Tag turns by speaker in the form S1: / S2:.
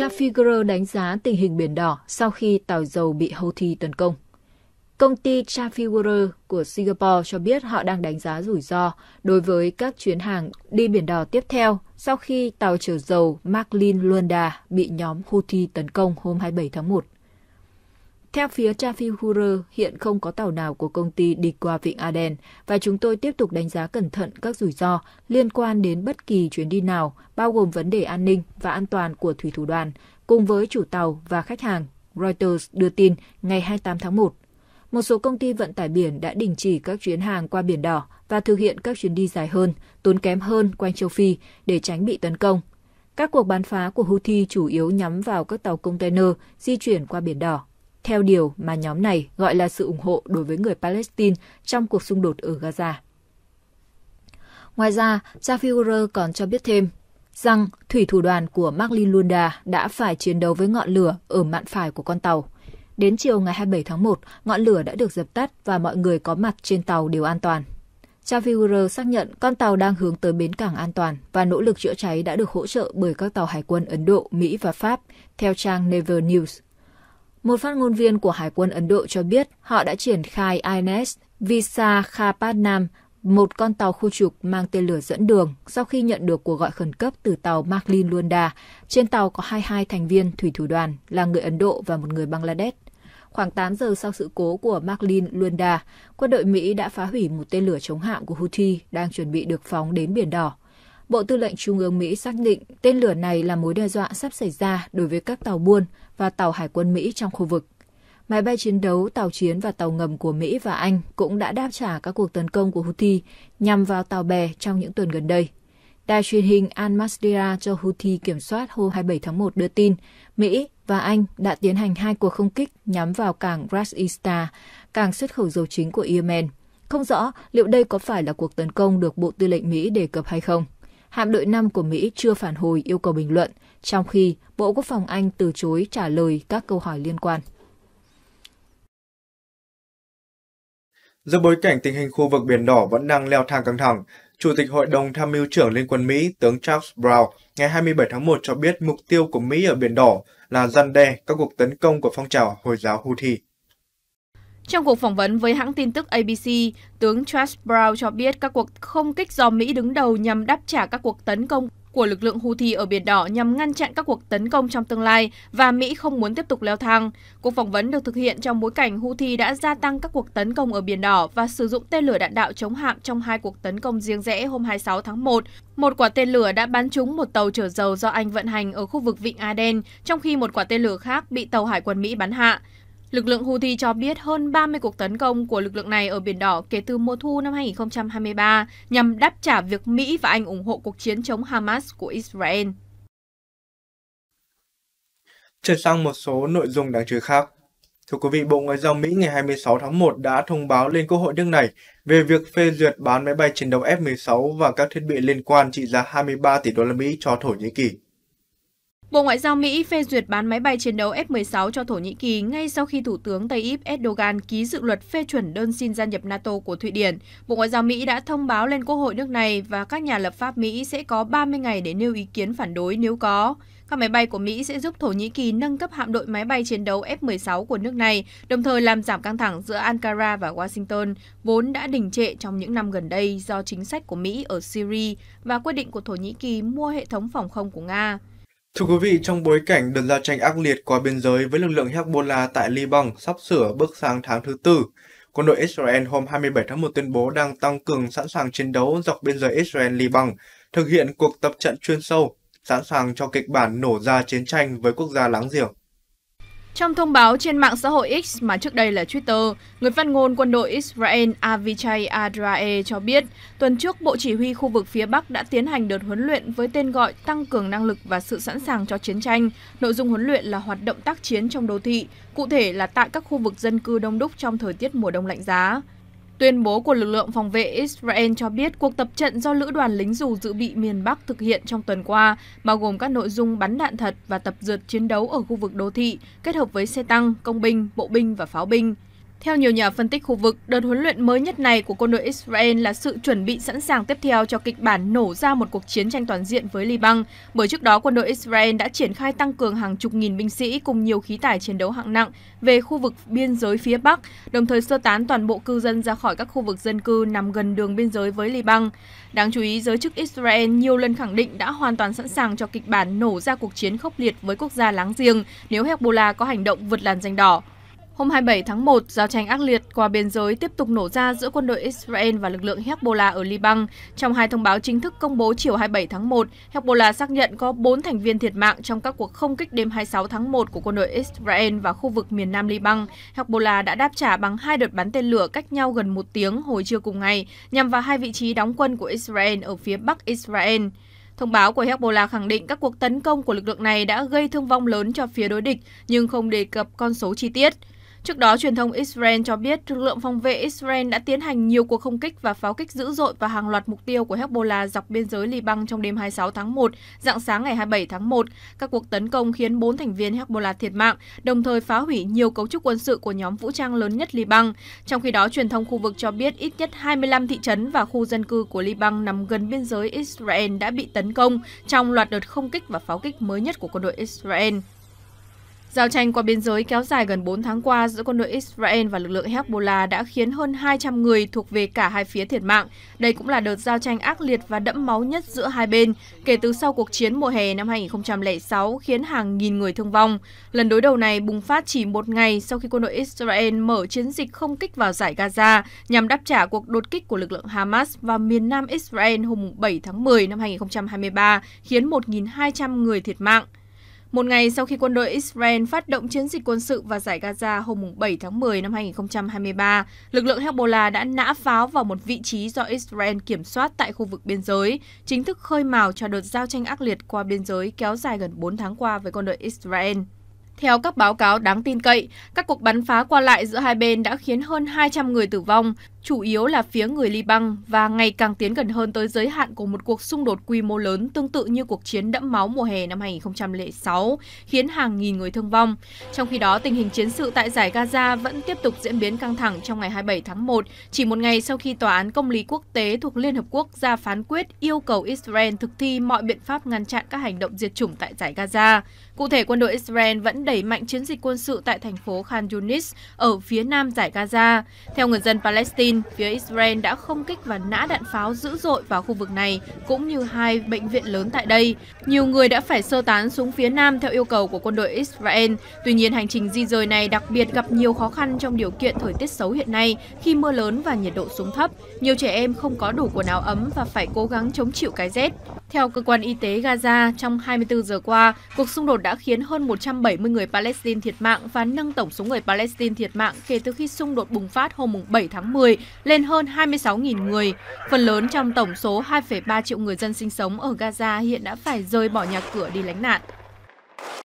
S1: Trafigura đánh giá tình hình Biển Đỏ sau khi tàu dầu bị Houthi tấn công. Công ty Trafigura của Singapore cho biết họ đang đánh giá rủi ro đối với các chuyến hàng đi Biển Đỏ tiếp theo sau khi tàu chở dầu Marlin Luanda bị nhóm Houthi tấn công hôm 27 tháng 1. Theo phía Trafigura, hiện không có tàu nào của công ty đi qua Vịnh Aden và chúng tôi tiếp tục đánh giá cẩn thận các rủi ro liên quan đến bất kỳ chuyến đi nào, bao gồm vấn đề an ninh và an toàn của thủy thủ đoàn, cùng với chủ tàu và khách hàng, Reuters đưa tin ngày 28 tháng 1. Một số công ty vận tải biển đã đình chỉ các chuyến hàng qua Biển Đỏ và thực hiện các chuyến đi dài hơn, tốn kém hơn quanh châu Phi để tránh bị tấn công. Các cuộc bắn phá của Houthi chủ yếu nhắm vào các tàu container di chuyển qua Biển Đỏ theo điều mà nhóm này gọi là sự ủng hộ đối với người Palestine trong cuộc xung đột ở Gaza. Ngoài ra, cha còn cho biết thêm rằng thủy thủ đoàn của Marlin Lunda đã phải chiến đấu với ngọn lửa ở mạn phải của con tàu. Đến chiều ngày 27 tháng 1, ngọn lửa đã được dập tắt và mọi người có mặt trên tàu đều an toàn. Cha xác nhận con tàu đang hướng tới bến cảng an toàn và nỗ lực chữa cháy đã được hỗ trợ bởi các tàu hải quân Ấn Độ, Mỹ và Pháp, theo trang Never News. Một phát ngôn viên của Hải quân Ấn Độ cho biết họ đã triển khai INS e Visakhapatnam, một con tàu khu trục mang tên lửa dẫn đường sau khi nhận được cuộc gọi khẩn cấp từ tàu Marlin Luanda. Trên tàu có 22 thành viên thủy thủ đoàn là người Ấn Độ và một người Bangladesh. Khoảng 8 giờ sau sự cố của Marlin Luanda, quân đội Mỹ đã phá hủy một tên lửa chống hạm của Houthi đang chuẩn bị được phóng đến Biển Đỏ. Bộ Tư lệnh Trung ương Mỹ xác định tên lửa này là mối đe dọa sắp xảy ra đối với các tàu buôn và tàu hải quân Mỹ trong khu vực. Máy bay chiến đấu, tàu chiến và tàu ngầm của Mỹ và Anh cũng đã đáp trả các cuộc tấn công của Houthi nhằm vào tàu bè trong những tuần gần đây. Đài truyền hình Al Masdira cho Houthi kiểm soát hôm 27 tháng 1 đưa tin Mỹ và Anh đã tiến hành hai cuộc không kích nhắm vào cảng Ras Ista, cảng xuất khẩu dầu chính của Yemen. Không rõ liệu đây có phải là cuộc tấn công được Bộ Tư lệnh Mỹ đề cập hay không hạm đội 5 của Mỹ chưa phản hồi yêu cầu bình luận, trong khi Bộ Quốc phòng Anh từ chối trả lời các câu hỏi liên quan.
S2: Giữa bối cảnh tình hình khu vực Biển Đỏ vẫn đang leo thang căng thẳng, Chủ tịch Hội đồng Tham mưu trưởng Liên quân Mỹ tướng Charles Brown ngày 27 tháng 1 cho biết mục tiêu của Mỹ ở Biển Đỏ là răn đe các cuộc tấn công của phong trào Hồi giáo Houthi.
S3: Trong cuộc phỏng vấn với hãng tin tức ABC, tướng Charles Brown cho biết các cuộc không kích do Mỹ đứng đầu nhằm đáp trả các cuộc tấn công của lực lượng Houthi ở Biển Đỏ nhằm ngăn chặn các cuộc tấn công trong tương lai và Mỹ không muốn tiếp tục leo thang. Cuộc phỏng vấn được thực hiện trong bối cảnh Houthi đã gia tăng các cuộc tấn công ở Biển Đỏ và sử dụng tên lửa đạn đạo chống hạm trong hai cuộc tấn công riêng rẽ hôm 26 tháng 1. Một quả tên lửa đã bắn trúng một tàu chở dầu do Anh vận hành ở khu vực Vịnh Aden, trong khi một quả tên lửa khác bị tàu hải quân Mỹ bắn hạ. Lực lượng Houthi cho biết hơn 30 cuộc tấn công của lực lượng này ở Biển Đỏ kể từ mùa thu năm 2023 nhằm đáp trả việc Mỹ và Anh ủng hộ cuộc chiến chống Hamas của Israel.
S2: Chuyển sang một số nội dung đáng chú ý khác. Thưa quý vị, Bộ Ngoại giao Mỹ ngày 26 tháng 1 đã thông báo lên Quốc hội nước này về việc phê duyệt bán máy bay chiến đấu F-16 và các thiết bị liên quan trị giá 23 tỷ đô la Mỹ cho Thổ Nhĩ Kỳ.
S3: Bộ Ngoại giao Mỹ phê duyệt bán máy bay chiến đấu F-16 cho Thổ Nhĩ Kỳ ngay sau khi Thủ tướng Tayyip Erdogan ký dự luật phê chuẩn đơn xin gia nhập NATO của Thụy Điển. Bộ Ngoại giao Mỹ đã thông báo lên Quốc hội nước này và các nhà lập pháp Mỹ sẽ có 30 ngày để nêu ý kiến phản đối nếu có. Các máy bay của Mỹ sẽ giúp Thổ Nhĩ Kỳ nâng cấp hạm đội máy bay chiến đấu F-16 của nước này, đồng thời làm giảm căng thẳng giữa Ankara và Washington, vốn đã đình trệ trong những năm gần đây do chính sách của Mỹ ở Syria và quyết định của Thổ Nhĩ Kỳ mua hệ thống phòng không của Nga.
S2: Thưa quý vị, trong bối cảnh đợt giao tranh ác liệt qua biên giới với lực lượng Hezbollah tại Liban sắp sửa bước sang tháng thứ tư, quân đội Israel hôm 27 tháng 1 tuyên bố đang tăng cường sẵn sàng chiến đấu dọc biên giới Israel-Liban, thực hiện cuộc tập trận chuyên sâu, sẵn sàng cho kịch bản nổ ra chiến tranh với quốc gia láng giềng.
S3: Trong thông báo trên mạng xã hội X mà trước đây là Twitter, người phát ngôn quân đội Israel Avichai Adrae cho biết, tuần trước Bộ Chỉ huy khu vực phía Bắc đã tiến hành đợt huấn luyện với tên gọi tăng cường năng lực và sự sẵn sàng cho chiến tranh. Nội dung huấn luyện là hoạt động tác chiến trong đô thị, cụ thể là tại các khu vực dân cư đông đúc trong thời tiết mùa đông lạnh giá. Tuyên bố của lực lượng phòng vệ Israel cho biết cuộc tập trận do lữ đoàn lính dù dự bị miền Bắc thực hiện trong tuần qua, bao gồm các nội dung bắn đạn thật và tập dượt chiến đấu ở khu vực đô thị, kết hợp với xe tăng, công binh, bộ binh và pháo binh. Theo nhiều nhà phân tích khu vực, đợt huấn luyện mới nhất này của quân đội Israel là sự chuẩn bị sẵn sàng tiếp theo cho kịch bản nổ ra một cuộc chiến tranh toàn diện với Liban, bởi trước đó quân đội Israel đã triển khai tăng cường hàng chục nghìn binh sĩ cùng nhiều khí tải chiến đấu hạng nặng về khu vực biên giới phía Bắc, đồng thời sơ tán toàn bộ cư dân ra khỏi các khu vực dân cư nằm gần đường biên giới với Liban. Đáng chú ý, giới chức Israel nhiều lần khẳng định đã hoàn toàn sẵn sàng cho kịch bản nổ ra cuộc chiến khốc liệt với quốc gia láng giềng nếu Hezbollah có hành động vượt làn danh đỏ. Hôm 27 tháng 1, giao tranh ác liệt qua biên giới tiếp tục nổ ra giữa quân đội Israel và lực lượng Hezbollah ở Liban. Trong hai thông báo chính thức công bố chiều 27 tháng 1, Hezbollah xác nhận có 4 thành viên thiệt mạng trong các cuộc không kích đêm 26 tháng 1 của quân đội Israel và khu vực miền nam Liban. Hezbollah đã đáp trả bằng hai đợt bắn tên lửa cách nhau gần một tiếng hồi trưa cùng ngày, nhằm vào hai vị trí đóng quân của Israel ở phía bắc Israel. Thông báo của Hezbollah khẳng định các cuộc tấn công của lực lượng này đã gây thương vong lớn cho phía đối địch, nhưng không đề cập con số chi tiết. Trước đó, truyền thông Israel cho biết lực lượng phòng vệ Israel đã tiến hành nhiều cuộc không kích và pháo kích dữ dội vào hàng loạt mục tiêu của Hezbollah dọc biên giới Liban trong đêm 26 tháng 1, dạng sáng ngày 27 tháng 1. Các cuộc tấn công khiến 4 thành viên Hezbollah thiệt mạng, đồng thời phá hủy nhiều cấu trúc quân sự của nhóm vũ trang lớn nhất Liban. Trong khi đó, truyền thông khu vực cho biết ít nhất 25 thị trấn và khu dân cư của Liban nằm gần biên giới Israel đã bị tấn công trong loạt đợt không kích và pháo kích mới nhất của quân đội Israel. Giao tranh qua biên giới kéo dài gần 4 tháng qua giữa quân đội Israel và lực lượng Hezbollah đã khiến hơn 200 người thuộc về cả hai phía thiệt mạng. Đây cũng là đợt giao tranh ác liệt và đẫm máu nhất giữa hai bên kể từ sau cuộc chiến mùa hè năm 2006 khiến hàng nghìn người thương vong. Lần đối đầu này bùng phát chỉ một ngày sau khi quân đội Israel mở chiến dịch không kích vào giải Gaza nhằm đáp trả cuộc đột kích của lực lượng Hamas vào miền nam Israel hôm 7 tháng 10 năm 2023 khiến 1.200 người thiệt mạng. Một ngày sau khi quân đội Israel phát động chiến dịch quân sự và giải Gaza hôm 7 tháng 10 năm 2023, lực lượng Hezbollah đã nã pháo vào một vị trí do Israel kiểm soát tại khu vực biên giới, chính thức khơi mào cho đợt giao tranh ác liệt qua biên giới kéo dài gần 4 tháng qua với quân đội Israel. Theo các báo cáo đáng tin cậy, các cuộc bắn phá qua lại giữa hai bên đã khiến hơn 200 người tử vong, chủ yếu là phía người Liban và ngày càng tiến gần hơn tới giới hạn của một cuộc xung đột quy mô lớn tương tự như cuộc chiến đẫm máu mùa hè năm 2006, khiến hàng nghìn người thương vong. Trong khi đó, tình hình chiến sự tại giải Gaza vẫn tiếp tục diễn biến căng thẳng trong ngày 27 tháng 1, chỉ một ngày sau khi Tòa án Công lý Quốc tế thuộc Liên Hợp Quốc ra phán quyết yêu cầu Israel thực thi mọi biện pháp ngăn chặn các hành động diệt chủng tại giải Gaza. Cụ thể, quân đội Israel vẫn đẩy mạnh chiến dịch quân sự tại thành phố Khan Yunis ở phía nam giải Gaza. Theo người dân Palestine, tin, phía Israel đã không kích và nã đạn pháo dữ dội vào khu vực này, cũng như hai bệnh viện lớn tại đây. Nhiều người đã phải sơ tán xuống phía nam theo yêu cầu của quân đội Israel. Tuy nhiên, hành trình di rời này đặc biệt gặp nhiều khó khăn trong điều kiện thời tiết xấu hiện nay khi mưa lớn và nhiệt độ xuống thấp. Nhiều trẻ em không có đủ quần áo ấm và phải cố gắng chống chịu cái rét. Theo cơ quan y tế Gaza, trong 24 giờ qua, cuộc xung đột đã khiến hơn 170 người Palestine thiệt mạng và nâng tổng số người Palestine thiệt mạng kể từ khi xung đột bùng phát hôm 7 tháng 10 lên hơn 26.000 người. Phần lớn trong tổng số 2,3 triệu người dân sinh sống ở Gaza hiện đã phải rời bỏ nhà cửa đi lánh nạn.